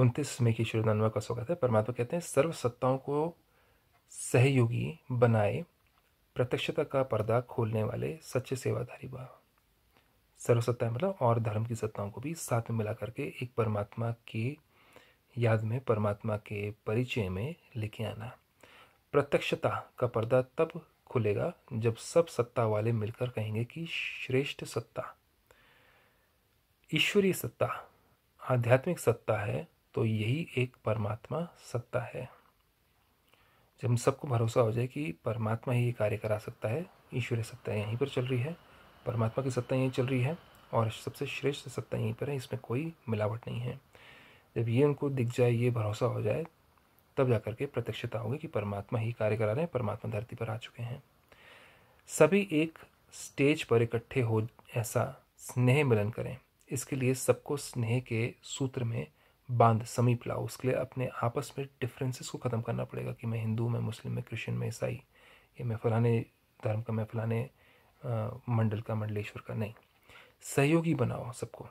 उनतीस में की शुरू का स्वागत है परमात्मा कहते हैं सर्व सत्ताओं को सहयोगी बनाए प्रत्यक्षता का पर्दा खोलने वाले सच्चे सेवाधारी भाव सर्व सत्ताएं मतलब और धर्म की सत्ताओं को भी साथ में मिला करके एक परमात्मा के याद में परमात्मा के परिचय में लेके आना प्रत्यक्षता का पर्दा तब खुलेगा जब सब सत्ता वाले मिलकर कहेंगे कि श्रेष्ठ सत्ता ईश्वरीय सत्ता आध्यात्मिक सत्ता है तो यही एक परमात्मा सत्ता है जब हम सबको भरोसा हो जाए कि परमात्मा ही ये कार्य करा सकता है ईश्वरीय सत्ता यहीं पर चल रही है परमात्मा की सत्ता यहीं चल रही है और सबसे श्रेष्ठ सत्ता यहीं पर है इसमें कोई मिलावट नहीं है जब ये उनको दिख जाए ये भरोसा हो जाए तब जा करके प्रत्यक्षता होगी कि परमात्मा ही कार्य करा रहे हैं परमात्मा धरती पर आ चुके हैं सभी एक स्टेज पर इकट्ठे हो ऐसा स्नेह मिलन करें इसके लिए सबको स्नेह के सूत्र में बांध समीप लाओ उसके लिए अपने आपस में डिफरेंसेस को ख़त्म करना पड़ेगा कि मैं हिंदू मैं मुस्लिम मैं क्रिश्चियन मैं ईसाई ये मैं फलाने धर्म का मैं फलाने मंडल का मंडलेश्वर का नहीं सहयोगी बनाओ सबको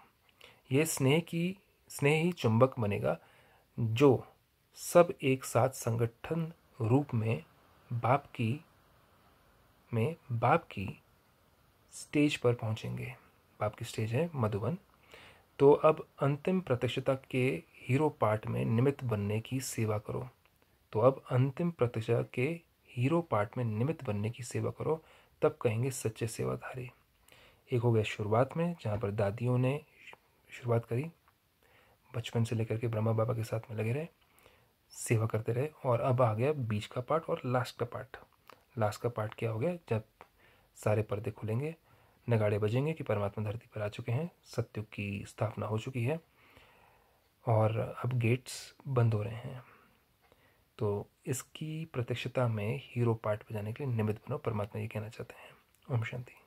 ये स्नेह की स्नेह ही चुंबक बनेगा जो सब एक साथ संगठन रूप में बाप की में बाप की स्टेज पर पहुंचेंगे बाप की स्टेज है मधुबन तो अब अंतिम प्रतिष्ठता के हीरो पार्ट में निमित्त बनने की सेवा करो तो अब अंतिम प्रतिष्ठा के हीरो पार्ट में निमित्त बनने की सेवा करो तब कहेंगे सच्चे सेवाधारी एक हो गया शुरुआत में जहाँ पर दादियों ने शुरुआत करी बचपन से लेकर के ब्रह्मा बाबा के साथ में लगे रहे सेवा करते रहे और अब आ गया बीच का पार्ट और लास्ट का पार्ट लास्ट का पार्ट क्या हो गया जब सारे पर्दे खुलेंगे नगाड़े बजेंगे कि परमात्मा धरती पर आ चुके हैं सत्यु की स्थापना हो चुकी है और अब गेट्स बंद हो रहे हैं तो इसकी प्रत्यक्षता में हीरो पार्ट बजाने के लिए निमित्त बनो परमात्मा ये कहना चाहते हैं ओम शांति